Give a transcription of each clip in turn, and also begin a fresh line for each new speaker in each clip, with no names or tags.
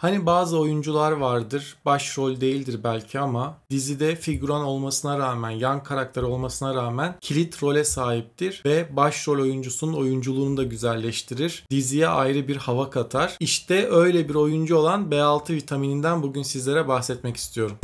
Hani bazı oyuncular vardır, başrol değildir belki ama dizide figüran olmasına rağmen, yan karakter olmasına rağmen kilit role sahiptir ve başrol oyuncusunun oyunculuğunu da güzelleştirir. Diziye ayrı bir hava katar. İşte öyle bir oyuncu olan B6 vitamininden bugün sizlere bahsetmek istiyorum.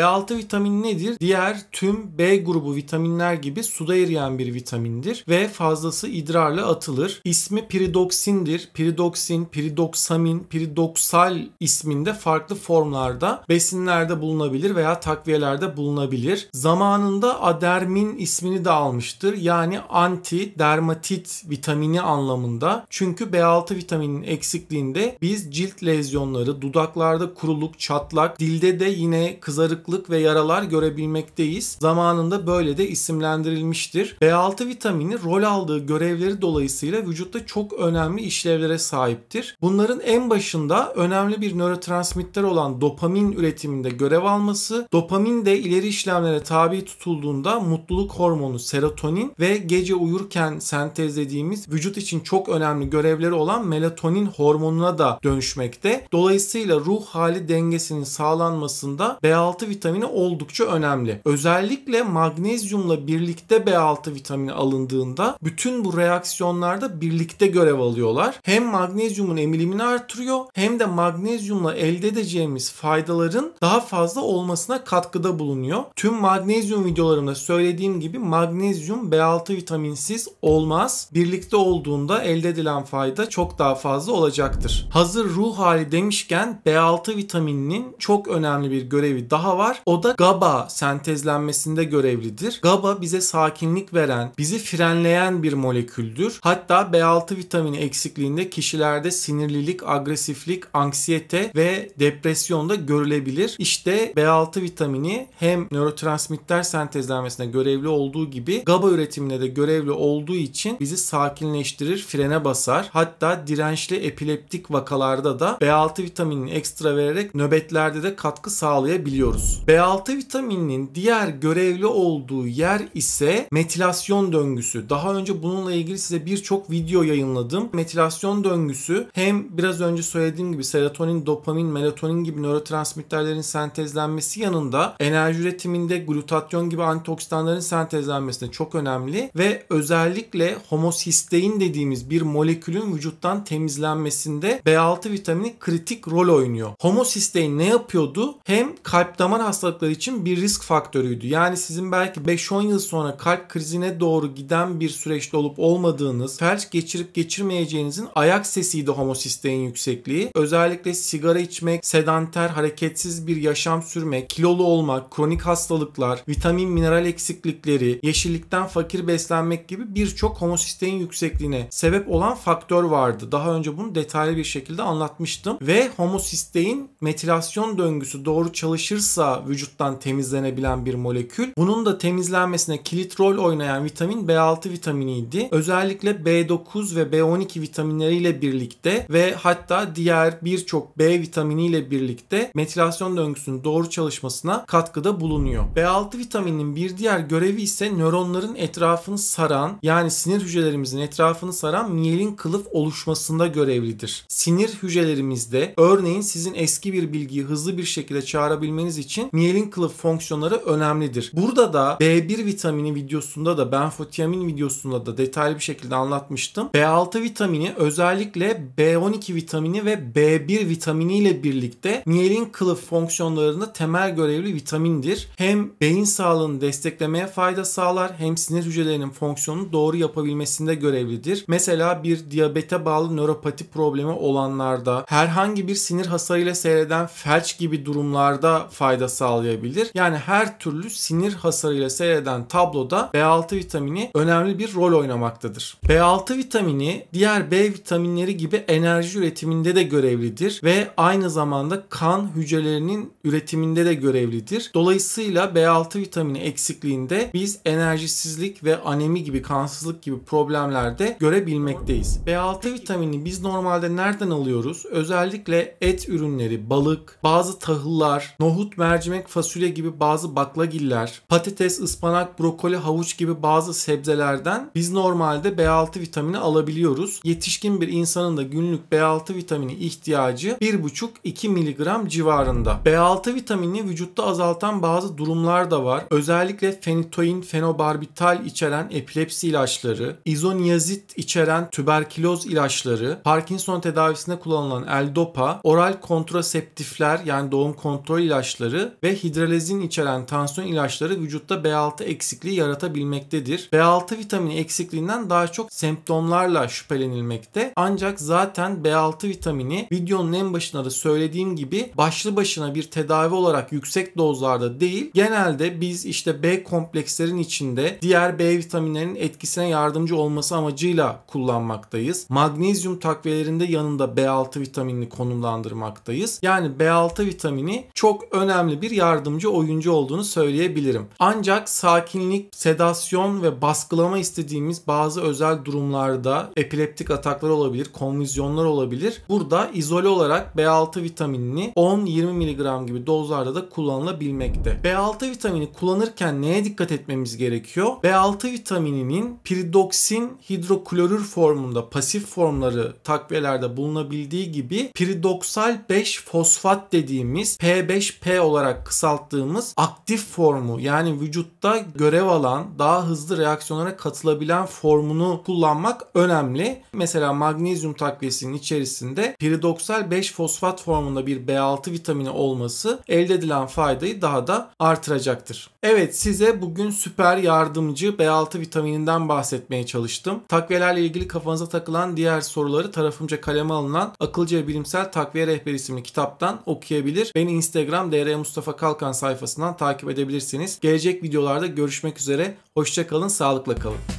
B6 vitamini nedir? Diğer tüm B grubu vitaminler gibi suda eriyen bir vitamindir ve fazlası idrarla atılır. İsmi piridoksindir. Piridoksin, piridoksamin, piridoksal isminde farklı formlarda besinlerde bulunabilir veya takviyelerde bulunabilir. Zamanında adermin ismini de almıştır. Yani anti dermatit vitamini anlamında. Çünkü B6 vitaminin eksikliğinde biz cilt lezyonları, dudaklarda kuruluk, çatlak, dilde de yine kızarık kırıklık ve yaralar görebilmekteyiz. Zamanında böyle de isimlendirilmiştir. B6 vitamini rol aldığı görevleri dolayısıyla vücutta çok önemli işlevlere sahiptir. Bunların en başında önemli bir nörotransmitter olan dopamin üretiminde görev alması, dopamin de ileri işlemlere tabi tutulduğunda mutluluk hormonu serotonin ve gece uyurken sentezlediğimiz vücut için çok önemli görevleri olan melatonin hormonuna da dönüşmekte. Dolayısıyla ruh hali dengesinin sağlanmasında B6 vitamini vitamini oldukça önemli. Özellikle magnezyumla birlikte B6 vitamini alındığında bütün bu reaksiyonlarda birlikte görev alıyorlar. Hem magnezyumun emilimini artırıyor hem de magnezyumla elde edeceğimiz faydaların daha fazla olmasına katkıda bulunuyor. Tüm magnezyum videolarımda söylediğim gibi magnezyum B6 vitaminsiz olmaz. Birlikte olduğunda elde edilen fayda çok daha fazla olacaktır. Hazır ruh hali demişken B6 vitamininin çok önemli bir görevi daha var var. O da GABA sentezlenmesinde görevlidir. GABA bize sakinlik veren, bizi frenleyen bir moleküldür. Hatta B6 vitamini eksikliğinde kişilerde sinirlilik, agresiflik, anksiyete ve depresyonda görülebilir. İşte B6 vitamini hem nörotransmitter sentezlenmesine görevli olduğu gibi GABA üretimine de görevli olduğu için bizi sakinleştirir, frene basar. Hatta dirençli epileptik vakalarda da B6 vitaminini ekstra vererek nöbetlerde de katkı sağlayabiliyoruz. B6 vitamininin diğer görevli olduğu yer ise metilasyon döngüsü. Daha önce bununla ilgili size birçok video yayınladım. Metilasyon döngüsü hem biraz önce söylediğim gibi serotonin, dopamin, melatonin gibi nörotransmitterlerin sentezlenmesi yanında enerji üretiminde glutatyon gibi antioksidanların sentezlenmesine çok önemli ve özellikle homosistein dediğimiz bir molekülün vücuttan temizlenmesinde B6 vitamini kritik rol oynuyor. Homosistein ne yapıyordu? Hem kalp damar damar hastalıkları için bir risk faktörüydü. Yani sizin belki 5-10 yıl sonra kalp krizine doğru giden bir süreçte olup olmadığınız, felç geçirip geçirmeyeceğinizin ayak sesiydi homosistein yüksekliği. Özellikle sigara içmek, sedanter, hareketsiz bir yaşam sürmek, kilolu olmak, kronik hastalıklar, vitamin, mineral eksiklikleri, yeşillikten fakir beslenmek gibi birçok homosistein yüksekliğine sebep olan faktör vardı. Daha önce bunu detaylı bir şekilde anlatmıştım ve homosistein metilasyon döngüsü doğru çalışırsa da vücuttan temizlenebilen bir molekül. Bunun da temizlenmesine kilit rol oynayan vitamin B6 vitaminiydi. Özellikle B9 ve B12 vitaminleriyle birlikte ve hatta diğer birçok B vitaminiyle birlikte metilasyon döngüsünün doğru çalışmasına katkıda bulunuyor. B6 vitamininin bir diğer görevi ise nöronların etrafını saran yani sinir hücrelerimizin etrafını saran miyelin kılıf oluşmasında görevlidir. Sinir hücrelerimizde örneğin sizin eski bir bilgiyi hızlı bir şekilde çağırabilmeniz için için Mielinckliff fonksiyonları önemlidir. Burada da B1 vitamini videosunda da benfotiamin videosunda da detaylı bir şekilde anlatmıştım. B6 vitamini özellikle B12 vitamini ve B1 vitamini ile birlikte Mielinckliff fonksiyonlarında temel görevli vitamindir. Hem beyin sağlığını desteklemeye fayda sağlar hem sinir hücrelerinin fonksiyonunu doğru yapabilmesinde görevlidir. Mesela bir diyabete bağlı nöropati problemi olanlarda herhangi bir sinir hasarıyla seyreden felç gibi durumlarda fayda katkıda sağlayabilir. Yani her türlü sinir hasarıyla seyreden tabloda B6 vitamini önemli bir rol oynamaktadır. B6 vitamini diğer B vitaminleri gibi enerji üretiminde de görevlidir ve aynı zamanda kan hücrelerinin üretiminde de görevlidir. Dolayısıyla B6 vitamini eksikliğinde biz enerjisizlik ve anemi gibi kansızlık gibi problemlerde görebilmekteyiz. B6 vitamini biz normalde nereden alıyoruz? Özellikle et ürünleri, balık, bazı tahıllar, nohut, mercimek mercimek, fasulye gibi bazı baklagiller, patates, ıspanak, brokoli, havuç gibi bazı sebzelerden biz normalde B6 vitamini alabiliyoruz. Yetişkin bir insanın da günlük B6 vitamini ihtiyacı 1,5-2 mg civarında. B6 vitaminini vücutta azaltan bazı durumlar da var. Özellikle fenitoin, fenobarbital içeren epilepsi ilaçları, izoniazid içeren tüberküloz ilaçları, Parkinson tedavisinde kullanılan eldopa, oral kontraseptifler yani doğum kontrol ilaçları ve hidralezin içeren tansiyon ilaçları vücutta B6 eksikliği yaratabilmektedir. B6 vitamini eksikliğinden daha çok semptomlarla şüphelenilmekte. Ancak zaten B6 vitamini videonun en başında da söylediğim gibi başlı başına bir tedavi olarak yüksek dozlarda değil. Genelde biz işte B komplekslerin içinde diğer B vitaminlerinin etkisine yardımcı olması amacıyla kullanmaktayız. Magnezyum takviyelerinde yanında B6 vitaminini konumlandırmaktayız. Yani B6 vitamini çok önemli önemli bir yardımcı oyuncu olduğunu söyleyebilirim. Ancak sakinlik, sedasyon ve baskılama istediğimiz bazı özel durumlarda epileptik ataklar olabilir, konvüzyonlar olabilir. Burada izole olarak B6 vitaminini 10-20 mg gibi dozlarda da kullanılabilmekte. B6 vitamini kullanırken neye dikkat etmemiz gerekiyor? B6 vitamininin piridoksin hidroklorür formunda pasif formları takviyelerde bulunabildiği gibi piridoksal 5 fosfat dediğimiz P5P olarak olarak kısalttığımız aktif formu yani vücutta görev alan daha hızlı reaksiyonlara katılabilen formunu kullanmak önemli. Mesela magnezyum takviyesinin içerisinde piridoksal 5 fosfat formunda bir B6 vitamini olması elde edilen faydayı daha da artıracaktır. Evet size bugün süper yardımcı B6 vitamininden bahsetmeye çalıştım. Takviyelerle ilgili kafanıza takılan diğer soruları tarafımca kaleme alınan Akılcı Bilimsel Takviye Rehberi isimli kitaptan okuyabilir. Beni Instagram DRM Mustafa Kalkan sayfasından takip edebilirsiniz. Gelecek videolarda görüşmek üzere. Hoşçakalın, sağlıkla kalın.